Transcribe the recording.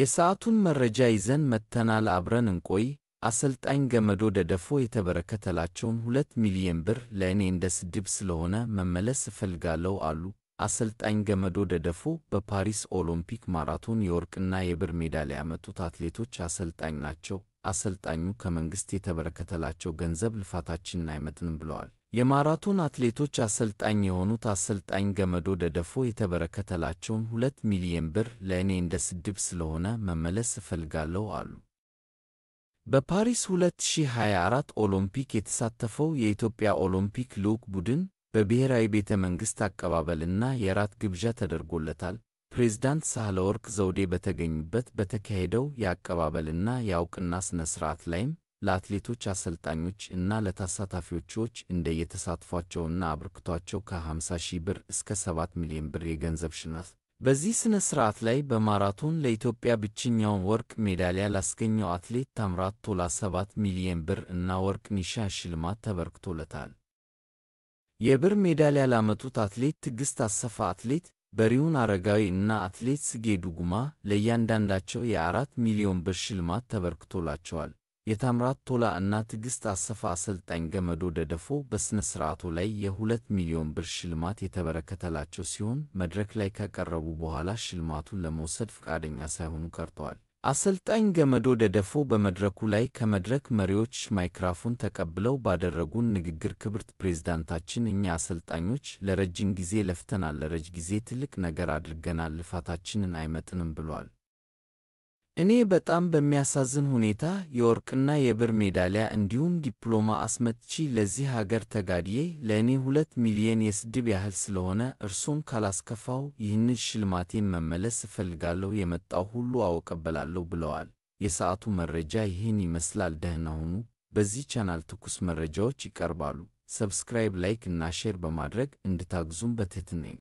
የሰዓቱን መረጃ ይዘን መጥተናል። አብረን እንቆይ። አሰልጣኝ ገመዶ ደደፎ የተበረከተላቸውን ሁለት ሚሊየን ብር ለእኔ እንደ ስድብ ስለሆነ መመለስ እፈልጋለሁ አሉ። አሰልጣኝ ገመዶ ደደፎ በፓሪስ ኦሎምፒክ ማራቶን የወርቅና የብር ሜዳሊያ ያመጡት አትሌቶች አሰልጣኝ ናቸው። አሰልጣኙ ከመንግሥት የተበረከተላቸው ገንዘብ ልፋታችንን አይመጥንም ብለዋል። የማራቶን አትሌቶች አሰልጣኝ የሆኑት አሰልጣኝ ገመዶ ደደፎ የተበረከተላቸውን ሁለት ሚሊየን ብር ለእኔ እንደ ስድብ ስለሆነ መመለስ እፈልጋለሁ አሉ። በፓሪስ 2024 ኦሎምፒክ የተሳተፈው የኢትዮጵያ ኦሎምፒክ ልዑክ ቡድን በብሔራዊ ቤተ መንግሥት አቀባበልና የራት ግብዣ ተደርጎለታል። ፕሬዝዳንት ሳህለወርቅ ዘውዴ በተገኙበት በተካሄደው የአቀባበልና የአውቅና ሥነ ሥርዓት ላይም ለአትሌቶች አሰልጣኞች እና ለተሳታፊዎችዎች እንደ የተሳትፏቸውና አበርክቷቸው ከ50 ሺህ ብር እስከ 7 ሚሊዮን ብር የገንዘብ ሽልማት በዚህ ሥነ ሥርዓት ላይ በማራቶን ለኢትዮጵያ ብቸኛውን ወርቅ ሜዳሊያ ላስገኘው አትሌት ታምራት ቶላ 7 ሚሊዮን ብር እና ወርቅ ኒሻ ሽልማት ተበርክቶለታል። የብር ሜዳሊያ ላመጡት አትሌት ትዕግስት አሰፋ፣ አትሌት በሪውን አረጋዊ እና አትሌት ስጌ ዱጉማ ለእያንዳንዳቸው የአራት ሚሊዮን ብር ሽልማት ተበርክቶላቸዋል። የታምራት ቶላ እና ትዕግስት አሰፋ አሰልጣኝ ገመዶ ደደፎ በሥነ ሥርዓቱ ላይ የሁለት ሚሊዮን ብር ሽልማት የተበረከተላቸው ሲሆን መድረክ ላይ ከቀረቡ በኋላ ሽልማቱን ለመውሰድ ፈቃደኛ ሳይሆኑ ቀርተዋል። አሰልጣኝ ገመዶ ደደፎ በመድረኩ ላይ ከመድረክ መሪዎች ማይክራፎን ተቀብለው ባደረጉን ንግግር ክብርት ፕሬዝዳንታችን፣ እኛ አሰልጣኞች ለረጅም ጊዜ ለፍተናል፣ ለረጅ ጊዜ ትልቅ ነገር አድርገናል፣ ልፋታችንን አይመጥንም ብለዋል። እኔ በጣም በሚያሳዝን ሁኔታ የወርቅና የብር ሜዳሊያ እንዲሁም ዲፕሎማ አስመትቺ ለዚህ ሀገር ተጋድዬ ለእኔ ሁለት ሚሊየን የስድብ ያህል ስለሆነ እርሱን ካላስከፋው ይህንን ሽልማቴን መመለስ እፈልጋለሁ። የመጣው ሁሉ አወቀበላለሁ ብለዋል። የሰዓቱ መረጃ ይህን ይመስላል። ደህና ሁኑ። በዚህ ቻናል ትኩስ መረጃዎች ይቀርባሉ። ሰብስክራይብ፣ ላይክ እና ሼር በማድረግ እንድታግዙም በትህትና